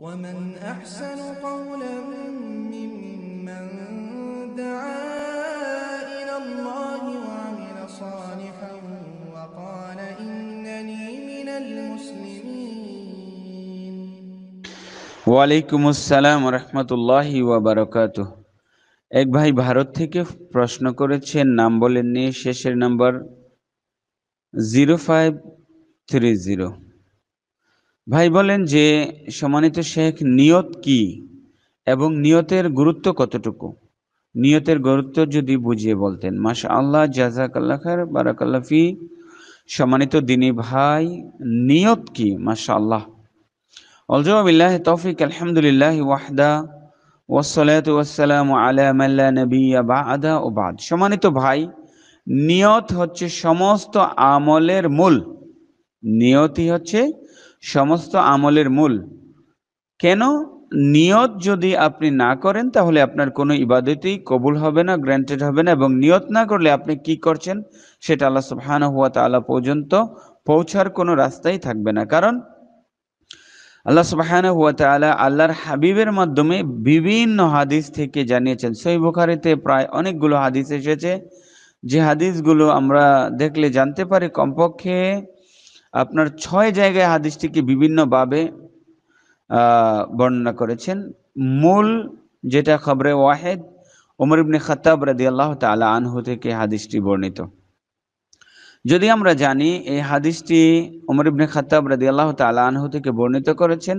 ومن أحسن قولا ممن دعا إلى الله وعمل صالحا وقال إنني من المسلمين ওয়ালাইকুম আসসালাম রহমতুল্লাহ ওয়াবারকাত এক ভাই ভারত থেকে প্রশ্ন করেছেন নাম বলেননি শেষের number zero five three zero ভাই বলেন যে সম্মানিত শেখ নিয়ত কি এবং নিয়তের গুরুত্ব কতটুকু নিয়তের গুরুত্ব যদি বুঝিয়ে বলতেন মাসা আল্লাহ জাজাক আল্লাহ খার বারাকাল্লাফি সম্মানিত দিনী ভাই নিয়ত কি মাসা আল্লাহ অলজবাবিল্লাহ তৌফিক আলহামদুলিল্লাহ ওয়াহদা ওসলাত ওয়াসালাম আলা আদা ও বাদ সম্মানিত ভাই নিয়ত হচ্ছে সমস্ত আমলের মূল নিয়তি হচ্ছে সমস্ত আমলের মূল কেন নিয়ত যদি আপনি না করেন তাহলে আপনার কোনো ইবাদতেই কবুল হবে না গ্র্যান্টেড হবে না এবং নিয়ত না করলে আপনি কি করছেন সেটা আল্লাহ সুবহান হুয়া তালা পর্যন্ত পৌঁছার কোনো রাস্তাই থাকবে না কারণ আল্লাহ সুবাহান হুয়া তালা আল্লাহর হাবিবের মাধ্যমে বিভিন্ন হাদিস থেকে জানিয়েছেন সহি বুখারিতে প্রায় অনেকগুলো হাদিস এসেছে যে হাদিসগুলো আমরা দেখলে জানতে পারি কমপক্ষে আপনার ছয় জায়গায় হাদিসটিকে বিভিন্নভাবে বর্ণনা করেছেন মূল যেটা খবরে ওয়াহেদ ওমর ইবনে খতাব রাদি আল্লাহ তালা আনহু থেকে হাদিসটি বর্ণিত যদি আমরা জানি এই হাদিসটি ওমর ইবনে খতাব রাদি আল্লাহ তালা আনহু থেকে বর্ণিত করেছেন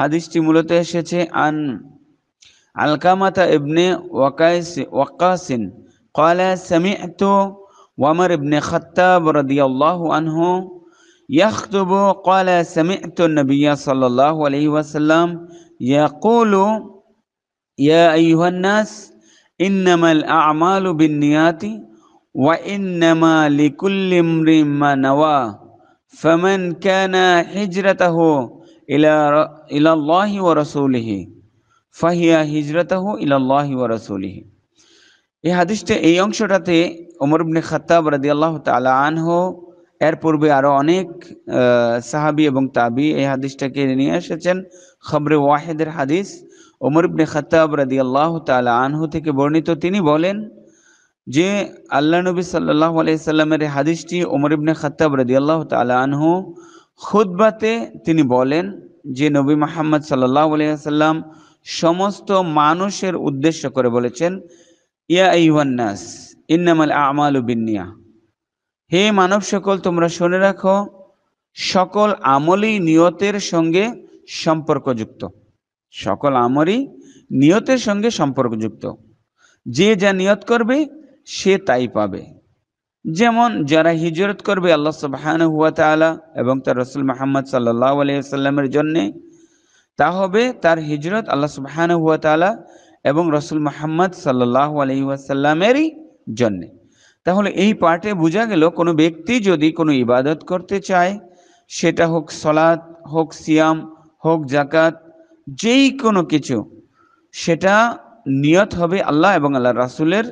হাদিসটি মূলত এসেছে আন আলকামাতা ইবনে ওয়াকাইস ওয়াকাসিন সামি এত ওয়ামর ইবনে খতাব রাদি আল্লাহ আনহ يخطب قال سمعت النبي صلى الله عليه وسلم يقول يا أيها الناس إنما الأعمال بالنيات وإنما لكل امرئ ما نوى فمن كان هجرته إلى إلى الله ورسوله فهي هجرته إلى الله ورسوله এই হাদিসটা এই অংশটাতে ওমর ইবনে খাত্তাব রাদিয়াল্লাহু তাআলা আনহু এর পূর্বে আরও অনেক সাহাবি এবং তাবি এই হাদিসটাকে নিয়ে এসেছেন খবরে ওয়াহেদের হাদিস ওমর ইবনে খাতাব রাদি আল্লাহ তালা আনহু থেকে বর্ণিত তিনি বলেন যে আল্লাহ নবী সাল্লাহ আলাইসাল্লামের হাদিসটি ওমর ইবনে খাতাব রাদি আল্লাহ তালা আনহু খুদ্বাতে তিনি বলেন যে নবী মোহাম্মদ সাল্লাহ আলাইসাল্লাম সমস্ত মানুষের উদ্দেশ্য করে বলেছেন ইয়া ইউনাস ইন্নামাল আমাল বিনিয়া হে মানব সকল তোমরা শুনে রাখো সকল আমলই নিয়তের সঙ্গে সম্পর্কযুক্ত সকল আমলই নিয়তের সঙ্গে সম্পর্কযুক্ত যে যা নিয়ত করবে সে তাই পাবে যেমন যারা হিজরত করবে আল্লাহ সুবাহান হুয়া তালা এবং তার রসুল মাহমদ সাল্লাহ আলিয়াল্লামের জন্যে তা হবে তার হিজরত আল্লাহ সুবাহান হুয়া তালা এবং রসুল মাহমদ সাল্লাহ আলহিহাসাল্লামেরই জন্যে তাহলে এই পার্টে বোঝা গেল কোনো ব্যক্তি যদি কোনো ইবাদত করতে চায় সেটা হোক সলাদ হোক সিয়াম হোক জাকাত যেই কোনো কিছু সেটা নিয়ত হবে আল্লাহ এবং আল্লাহ রাসুলের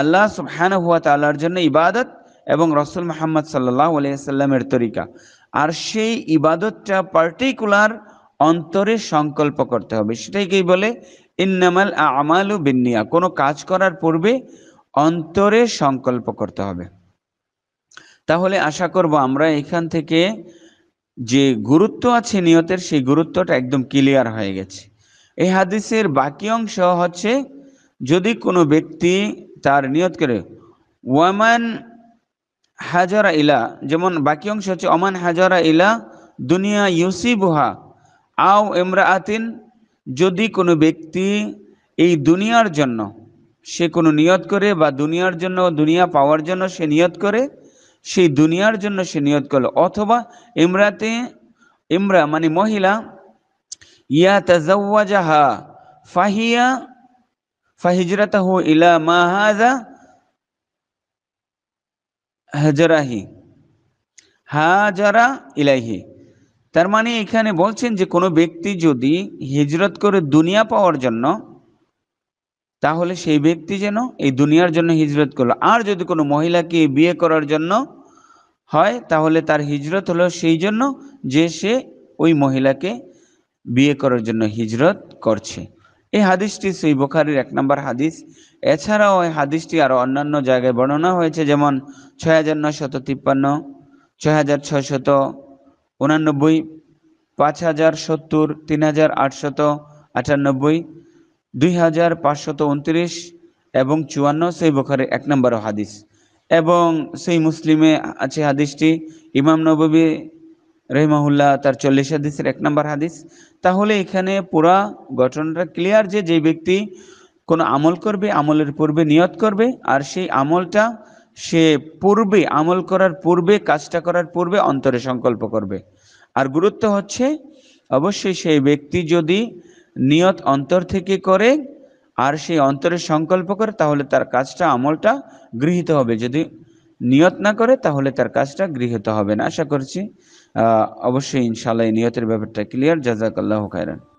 আল্লাহ হ্যান হুয়া তাল্লাহর জন্য ইবাদত এবং রসুল মোহাম্মদ সাল্লাহ আলিয়াল্লামের তরিকা আর সেই ইবাদতটা পার্টিকুলার অন্তরে সংকল্প করতে হবে কি বলে ইন্নামাল আমালু বিনিয়া কোনো কাজ করার পূর্বে অন্তরে সংকল্প করতে হবে তাহলে আশা করব আমরা এখান থেকে যে গুরুত্ব আছে নিয়তের সেই গুরুত্বটা একদম ক্লিয়ার হয়ে গেছে এই হাদিসের বাকি অংশ হচ্ছে যদি কোনো ব্যক্তি তার নিয়ত করে ওয়ামান হাজারা ইলা যেমন বাকি অংশ হচ্ছে অমান হাজারা ইলা দুনিয়া ইউসি বুহা আও এমরা আতিন যদি কোনো ব্যক্তি এই দুনিয়ার জন্য সে কোনো নিয়ত করে বা দুনিয়ার জন্য দুনিয়া পাওয়ার জন্য সে নিয়ত করে সেই দুনিয়ার জন্য সে নিয়ত করলো অথবা ইমরাতে ইমরা মানে মহিলা ইয়া তাজাহা ফাহিয়া ফাহিজরাত ইলা মা হাজারাহি হাজারা ইলাহি তার মানে এখানে বলছেন যে কোনো ব্যক্তি যদি হিজরত করে দুনিয়া পাওয়ার জন্য তাহলে সেই ব্যক্তি যেন এই দুনিয়ার জন্য হিজরত করলো আর যদি কোনো মহিলাকে বিয়ে করার জন্য হয় তাহলে তার হিজরত হলো সেই জন্য যে সে ওই মহিলাকে বিয়ে করার জন্য হিজরত করছে এই হাদিসটি সেই বোখারির এক নম্বর হাদিস এছাড়াও এই হাদিসটি আরও অন্যান্য জায়গায় বর্ণনা হয়েছে যেমন ছয় হাজার নশত তিপ্পান্ন ছয় হাজার ছয়শত উনানব্বই পাঁচ হাজার সত্তর তিন হাজার আটশত আটানব্বই দুই হাজার পাঁচশত উনত্রিশ এবং চুয়ান্ন সেই বোখারে এক নম্বর হাদিস এবং সেই মুসলিমে আছে হাদিসটি ইমাম নবী রহমাহুল্লাহ তার চল্লিশ হাদিসের এক নম্বর হাদিস তাহলে এখানে পুরা ঘটনাটা ক্লিয়ার যে যে ব্যক্তি কোনো আমল করবে আমলের পূর্বে নিয়ত করবে আর সেই আমলটা সে পূর্বে আমল করার পূর্বে কাজটা করার পূর্বে অন্তরে সংকল্প করবে আর গুরুত্ব হচ্ছে অবশ্যই সেই ব্যক্তি যদি নিয়ত অন্তর থেকে করে আর সেই অন্তরে সংকল্প করে তাহলে তার কাজটা আমলটা গৃহীত হবে যদি নিয়ত না করে তাহলে তার কাজটা গৃহীত হবে না আশা করছি অবশ্যই ইনশাল্লাহ এই নিয়তের ব্যাপারটা ক্লিয়ার জাজাকাল্লাহ খায়রান